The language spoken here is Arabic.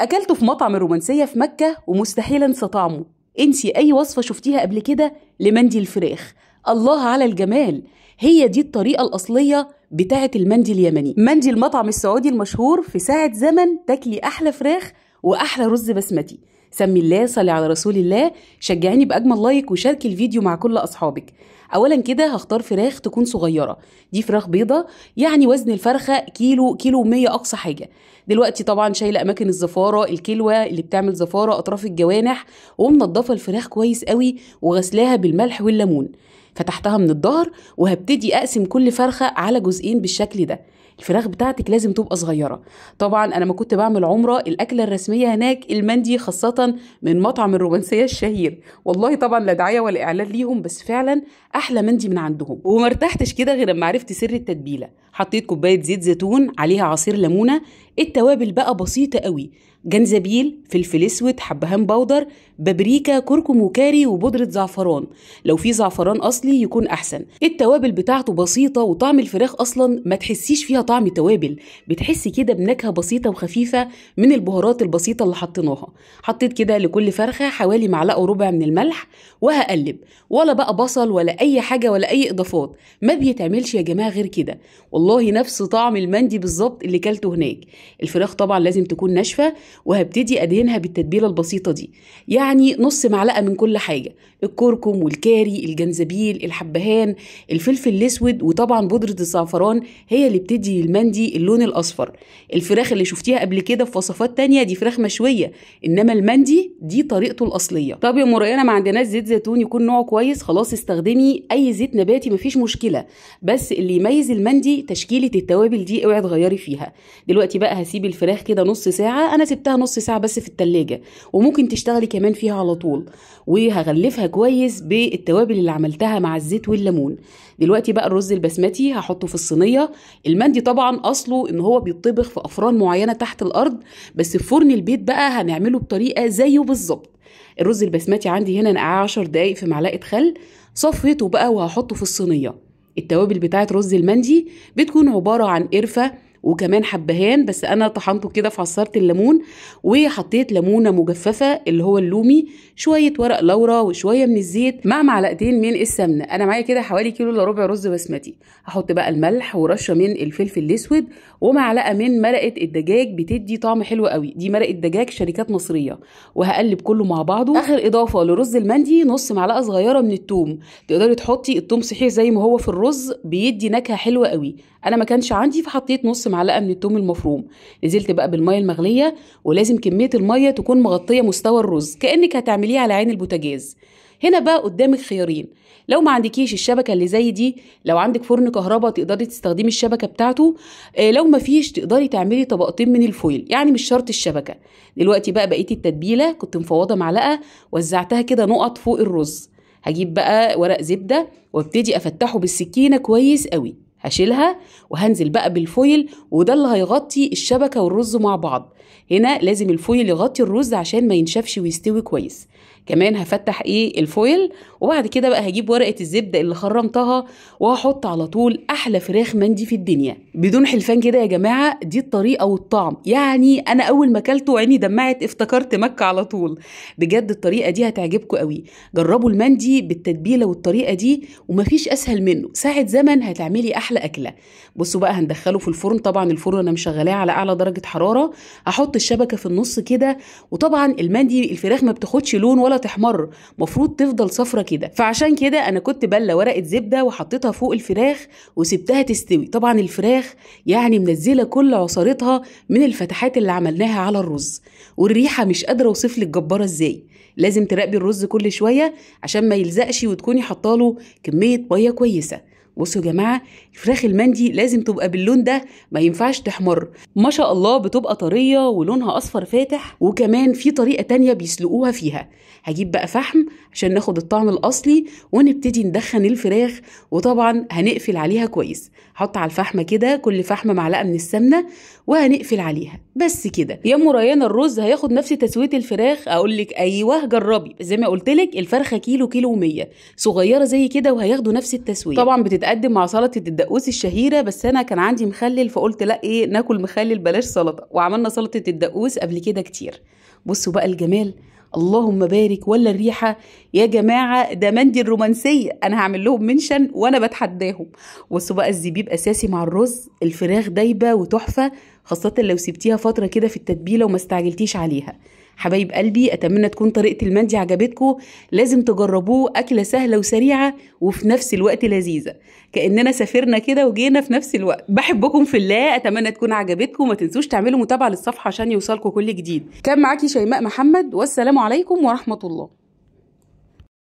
أكلته في مطعم الرومانسية في مكة ومستحيل أنسى طعمه انسي أي وصفة شفتيها قبل كده لمندي الفراخ الله على الجمال هي دي الطريقة الأصلية بتاعة المندي اليمني مندي المطعم السعودي المشهور في ساعة زمن تاكلي أحلى فراخ وأحلى رز بسمتي سمي الله صلي على رسول الله شجعيني باجمل لايك وشاركي الفيديو مع كل اصحابك اولا كده هختار فراخ تكون صغيره دي فراخ بيضه يعني وزن الفرخه كيلو كيلو مية اقصى حاجه دلوقتي طبعا شايله اماكن الزفاره الكلوه اللي بتعمل زفاره اطراف الجوانح ومنضفه الفراخ كويس قوي وغسلاها بالملح والليمون فتحتها من الظهر وهبتدي اقسم كل فرخه على جزئين بالشكل ده الفراخ بتاعتك لازم تبقى صغيره طبعا انا ما كنت بعمل عمره الاكله الرسميه هناك المندي خاصه من مطعم الرومانسيه الشهير والله طبعا لا دعايه ولا اعلان ليهم بس فعلا احلى مندي من عندهم ومرتحتش كده غير لما عرفت سر التتبيله حطيت كوبايه زيت زيتون عليها عصير ليمونه التوابل بقى بسيطه قوي جنزبيل فلفل اسود حبهان بودر بابريكا كركم وكاري وبودره زعفران لو في زعفران اصلي يكون احسن التوابل بتاعته بسيطه وطعم الفراخ اصلا ما تحسيش فيها طعم توابل بتحسي كده بنكهه بسيطه وخفيفه من البهارات البسيطه اللي حطيناها حطيت كده لكل فرخه حوالي معلقه وربع من الملح وهقلب ولا بقى بصل ولا اي حاجه ولا اي اضافات ما بيتعملش يا جماعه غير كده والله نفس طعم المندي بالظبط اللي كلته هناك الفراخ طبعا لازم تكون ناشفه وهبتدي ادهنها بالتتبيله البسيطه دي يعني نص معلقه من كل حاجه الكركم والكاري الجنزبيل الحبهان الفلفل الاسود وطبعا بودره الزعفران هي اللي بتدي للمندي اللون الاصفر الفراخ اللي شفتيها قبل كده في وصفات تانية دي فراخ مشويه انما المندي دي طريقته الاصليه طب يا مريانه ما عندناش زيت زيتون يكون نوعه كويس خلاص استخدمي اي زيت نباتي مفيش مشكله بس اللي يميز المندي تشكيله التوابل دي اوعي تغيري فيها دلوقتي بقى هسيب الفراخ كده نص ساعه انا سبت سبتها نص ساعه بس في التلاجة وممكن تشتغلي كمان فيها على طول وهغلفها كويس بالتوابل اللي عملتها مع الزيت والليمون دلوقتي بقى الرز البسمتي هحطه في الصينيه المندي طبعا اصله ان هو بيطبخ في افران معينه تحت الارض بس في فرن البيت بقى هنعمله بطريقه زيه بالظبط الرز البسمتي عندي هنا نقعه 10 دقايق في معلقه خل صفيته بقى وهحطه في الصينيه التوابل بتاعه رز المندي بتكون عباره عن قرفه وكمان حبهان بس انا طحنته كده في عصاره الليمون وحطيت ليمونه مجففه اللي هو اللومي شويه ورق لورا وشويه من الزيت مع معلقتين من السمنه انا معايا كده حوالي كيلو الا ربع رز بسمتي هحط بقى الملح ورشه من الفلفل الاسود ومعلقه من مرقه الدجاج بتدي طعم حلو قوي دي مرقه دجاج شركات مصريه وهقلب كله مع بعضه اخر اضافه لرز المندي نص معلقه صغيره من الثوم تقدري تحطي الثوم صحيح زي ما هو في الرز بيدي نكهه حلوه قوي انا ما كانش عندي فحطيت نص معلقه من التوم المفروم نزلت بقى بالميه المغليه ولازم كميه الميه تكون مغطيه مستوى الرز كانك هتعمليه على عين البوتاجاز هنا بقى قدامك خيارين لو ما عندكيش الشبكه اللي زي دي لو عندك فرن كهرباء تقدري تستخدمي الشبكه بتاعته إيه لو ما فيش تقدري تعملي طبقتين من الفويل يعني مش شرط الشبكه دلوقتي بقى بقيت التتبيله كنت مفوضه معلقه وزعتها كده نقط فوق الرز هجيب بقى ورق زبده وابتدي افتحه بالسكينه كويس قوي هشيلها وهنزل بقى بالفويل وده اللي هيغطي الشبكة والرز مع بعض هنا لازم الفويل يغطي الرز عشان ما ينشفش ويستوي كويس كمان هفتح ايه الفويل وبعد كده بقى هجيب ورقه الزبده اللي خرمتها وهحط على طول احلى فراخ مندي في الدنيا بدون حلفان كده يا جماعه دي الطريقه والطعم يعني انا اول ما اكلته عيني دمعت افتكرت مكه على طول بجد الطريقه دي هتعجبكم قوي جربوا المندي بالتتبيله والطريقه دي ومفيش اسهل منه ساعه زمن هتعملي احلى اكله بصوا بقى هندخله في الفرن طبعا الفرن انا مشغلاه على اعلى درجه حراره هحط الشبكه في النص كده وطبعا المندي الفراخ ما بتاخدش لون ولا ولا تحمر مفروض تفضل صفرة كده فعشان كده انا كنت بله ورقه زبده وحطيتها فوق الفراخ وسبتها تستوي طبعا الفراخ يعني منزله كل عصارتها من الفتحات اللي عملناها على الرز والريحه مش قادره اوصف لك جباره ازاي لازم تراقبي الرز كل شويه عشان ما يلزقش وتكوني حطاله كميه ميه كويسه بصوا يا جماعه الفراخ المندي لازم تبقى باللون ده ما ينفعش تحمر ما شاء الله بتبقى طريه ولونها اصفر فاتح وكمان في طريقه تانية بيسلقوها فيها هجيب بقى فحم عشان ناخد الطعم الاصلي ونبتدي ندخن الفراخ وطبعا هنقفل عليها كويس هحط على الفحمه كده كل فحمه معلقه من السمنه وهنقفل عليها بس كده يا ام الرز هياخد نفس تسويه الفراخ اقول لك ايوه جربي زي ما قلت لك الفرخه كيلو كيلو و100 صغيره زي كده وهياخدوا نفس التسويه طبعا بتتقدم مع سلطه الدقوس الشهيره بس انا كان عندي مخلل فقلت لا ايه ناكل مخلل بلاش سلطه وعملنا سلطه الدقوس قبل كده كتير بصوا بقى الجمال اللهم بارك ولا الريحة يا جماعة ده مندي الرومانسية أنا هعمل لهم منشن وأنا بتحداهم بصوا بقى الزبيب أساسي مع الرز الفراخ دايبة وتحفة خاصة لو سبتيها فترة كده في التتبيلة وما استعجلتيش عليها حبايب قلبي أتمنى تكون طريقة المندي عجبتكم لازم تجربوه أكلة سهلة وسريعة وفي نفس الوقت لذيذة كأننا سافرنا كده وجينا في نفس الوقت بحبكم في الله أتمنى تكون عجبتكم وما تنسوش تعملوا متابعة للصفحة عشان يوصلكم كل جديد كان معاكي شيماء محمد والسلام عليكم ورحمة الله